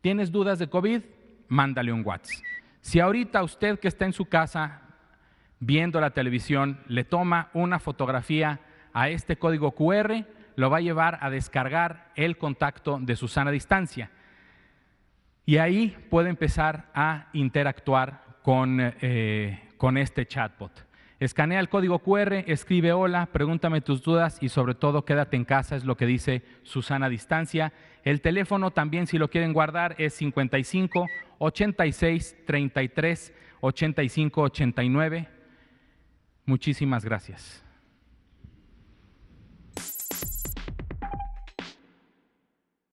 ¿Tienes dudas de COVID? Mándale un WhatsApp. Si ahorita usted que está en su casa viendo la televisión le toma una fotografía a este código QR, lo va a llevar a descargar el contacto de Susana Distancia. Y ahí puede empezar a interactuar con, eh, con este chatbot. Escanea el código QR, escribe hola, pregúntame tus dudas y sobre todo quédate en casa, es lo que dice Susana Distancia. El teléfono también, si lo quieren guardar, es 55 86 33 85 89. Muchísimas gracias.